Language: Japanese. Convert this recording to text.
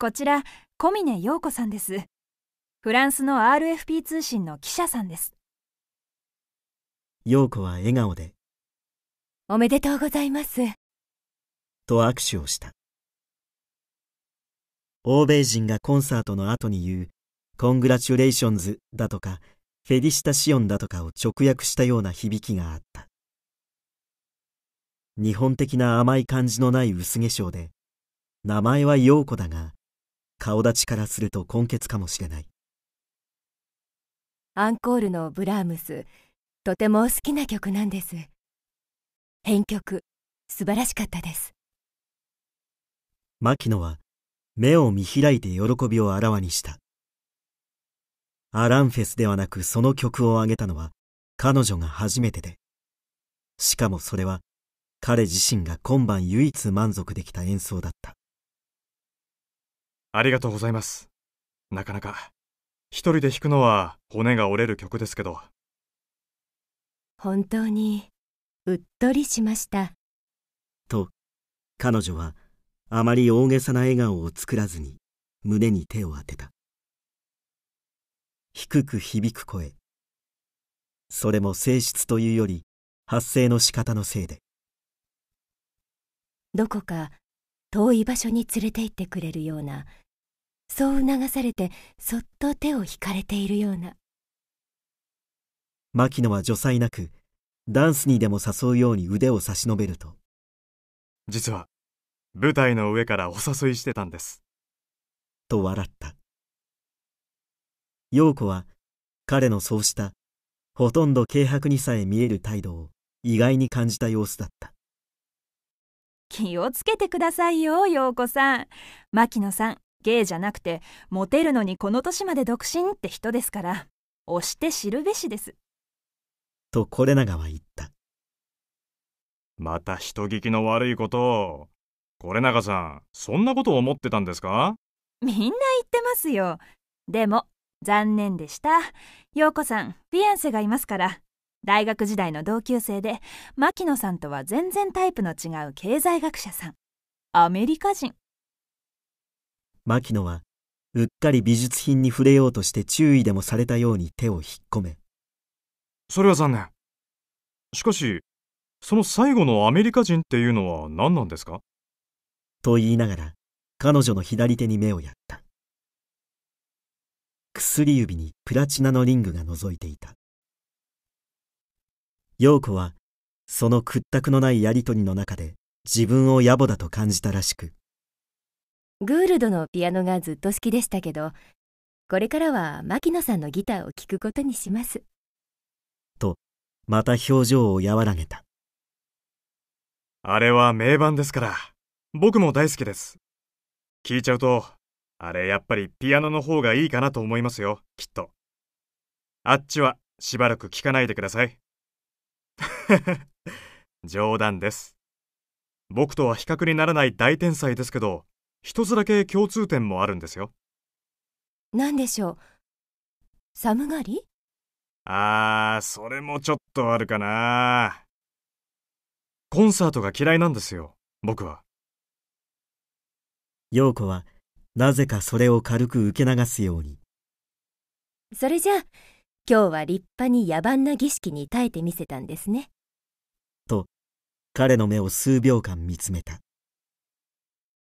こちら小峰陽子さんですフランスの RFP 通信の記者さんです陽子は笑顔でおめでとうございますと握手をした欧米人がコンサートの後に言う「コングラチュレーションズ」だとか「フェリシタシオン」だとかを直訳したような響きがあった日本的な甘い感じのない薄化粧で名前は陽子だが顔立ちからすると根血かもしれないアンコールのブラームスとても好きな曲なんです編曲素晴らしかったです牧野は目を見開いて喜びをあらわにしたアランフェスではなくその曲をあげたのは彼女が初めてでしかもそれは彼自身が今晩唯一満足できた演奏だったありがとうございます。なかなか、一人で弾くのは骨が折れる曲ですけど。本当に、うっとりしました。と、彼女は、あまり大げさな笑顔を作らずに、胸に手を当てた。低く響く声。それも性質というより、発声の仕方のせいで。どこか遠い場所に連れて行ってくれるようなそう促されてそっと手を引かれているような牧野は女才なくダンスにでも誘うように腕を差し伸べると実は舞台の上からお誘いしてたんですと笑った陽子は彼のそうしたほとんど軽薄にさえ見える態度を意外に感じた様子だった気をつけてくださいよ陽子さん牧野さんゲイじゃなくてモテるのにこの年まで独身って人ですから押して知るべしですとこれガは言ったまた人聞きの悪いことをこれガさんそんなこと思ってたんですかみんな言ってますよでも残念でした陽子さんフィアンセがいますから大学時代の同級生で牧野さんとは全然タイプの違う経済学者さんアメリカ人牧野はうっかり美術品に触れようとして注意でもされたように手を引っ込めそれは残念しかしその最後のアメリカ人っていうのは何なんですかと言いながら彼女の左手に目をやった薬指にプラチナのリングが覗いていた陽子はその屈託のないやりとりの中で自分を野暮だと感じたらしくグールドのピアノがずっと好きでしたけどこれからは牧野さんのギターを聴くことにしますとまた表情を和らげたあれは名盤ですから僕も大好きです聞いちゃうとあれやっぱりピアノの方がいいかなと思いますよきっとあっちはしばらく聞かないでください 冗談です。僕とは比較にならない大天才ですけど、一つだけ共通点もあるんですよ。何でしょう寒がりあー、それもちょっとあるかな。コンサートが嫌いなんですよ、僕は。陽子は、なぜかそれを軽く受け流すように。それじゃあ、今日は立派に野蛮な儀式に耐えてみせたんですね。彼の目を数秒間見つめた